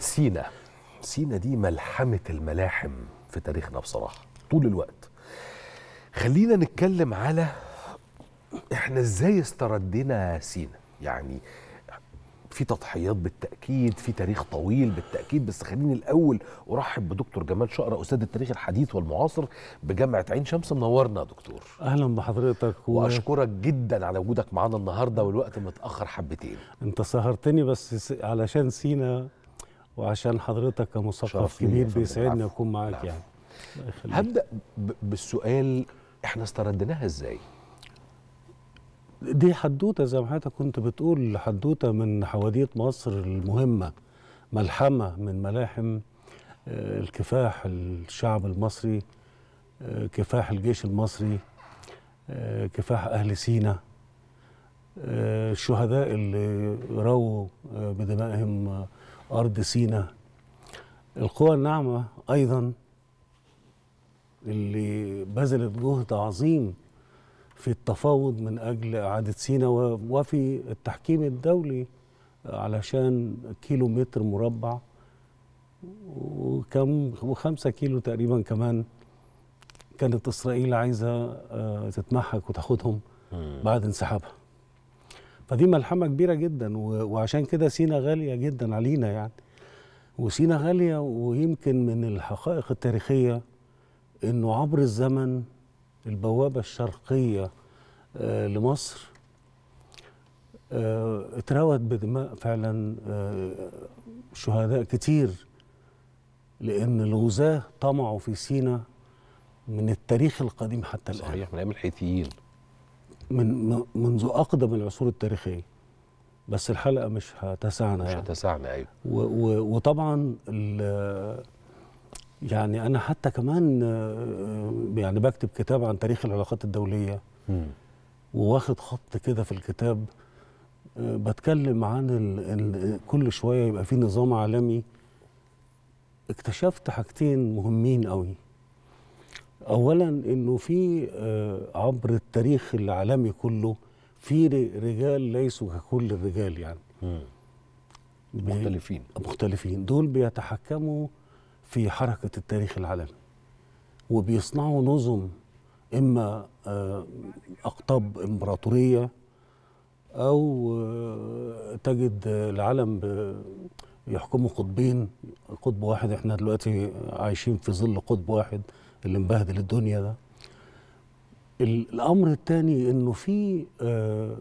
سينا سينا دي ملحمة الملاحم في تاريخنا بصراحة طول الوقت خلينا نتكلم على احنا ازاي استردينا سينا يعني في تضحيات بالتاكيد في تاريخ طويل بالتاكيد بس خليني الاول ارحب بدكتور جمال شقره استاذ التاريخ الحديث والمعاصر بجامعه عين شمس منورنا يا دكتور اهلا بحضرتك و... واشكرك جدا على وجودك معانا النهارده والوقت متاخر حبتين انت سهرتني بس علشان سينا وعشان حضرتك كمثقف كبير بيسعدني اكون معاك يعني هبدا بالسؤال احنا استردناها ازاي دي حدوته زي ما حضرتك كنت بتقول حدوته من حواديت مصر المهمه ملحمه من ملاحم آه، الكفاح الشعب المصري آه، كفاح الجيش المصري آه، كفاح اهل سينا الشهداء اللي رووا بدمائهم أرض سينا القوى الناعمة أيضا اللي بذلت جهد عظيم في التفاوض من أجل إعادة سينا وفي التحكيم الدولي علشان كيلو متر مربع وكم وخمسة كيلو تقريبا كمان كانت إسرائيل عايزة آه، تتمحك وتاخدهم بعد انسحابها فدي ملحمه كبيره جدا وعشان كده سينا غاليه جدا علينا يعني وسينا غاليه ويمكن من الحقائق التاريخيه انه عبر الزمن البوابه الشرقيه آه، لمصر آه، اتروت بدماء فعلا آه، شهداء كتير لان الغزاه طمعوا في سينا من التاريخ القديم حتى الان صحيح من ايام الحيثيين من منذ اقدم العصور التاريخيه بس الحلقه مش هتسعنا مش يعني. هتسعنا ايوه وطبعا يعني انا حتى كمان يعني بكتب كتاب عن تاريخ العلاقات الدوليه وواخد خط كده في الكتاب بتكلم عن ال ال كل شويه يبقى في نظام عالمي اكتشفت حاجتين مهمين قوي اولا انه في آه، عبر التاريخ العالمي كله في رجال ليسوا ككل الرجال يعني مختلفين مختلفين دول بيتحكموا في حركة التاريخ العالمي وبيصنعوا نظم إما آه، أقطاب إمبراطورية أو آه، تجد العالم بيحكموا قطبين قطب واحد احنا دلوقتي عايشين في ظل قطب واحد اللي مبهدل الدنيا ده الامر الثاني انه في آه،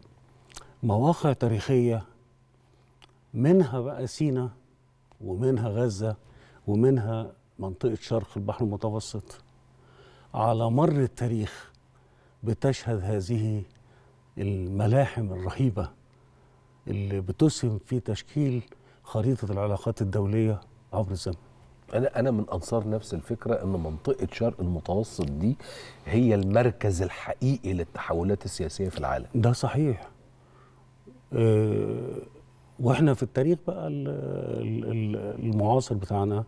مواقع تاريخيه منها بقى سينا ومنها غزه ومنها منطقه شرق البحر المتوسط على مر التاريخ بتشهد هذه الملاحم الرهيبه اللي بتسهم في تشكيل خريطه العلاقات الدوليه عبر الزمن انا انا من انصار نفس الفكره ان منطقه شرق المتوسط دي هي المركز الحقيقي للتحولات السياسيه في العالم ده صحيح أه واحنا في التاريخ بقى المعاصر بتاعنا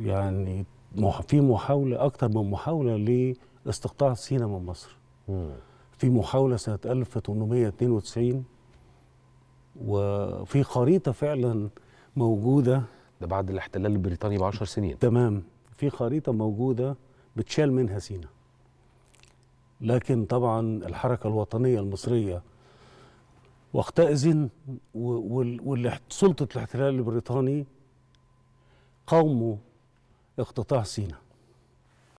يعني في محاوله اكتر من محاوله لاستقطاع سينا من مصر في محاوله سنه 1892 وفي خريطه فعلا موجوده ده بعد الاحتلال البريطاني ب 10 سنين تمام في خريطه موجوده بتشال منها سينا لكن طبعا الحركه الوطنيه المصريه وقتئذ وسلطه الاحتلال البريطاني قاوموا اقتطاع سينا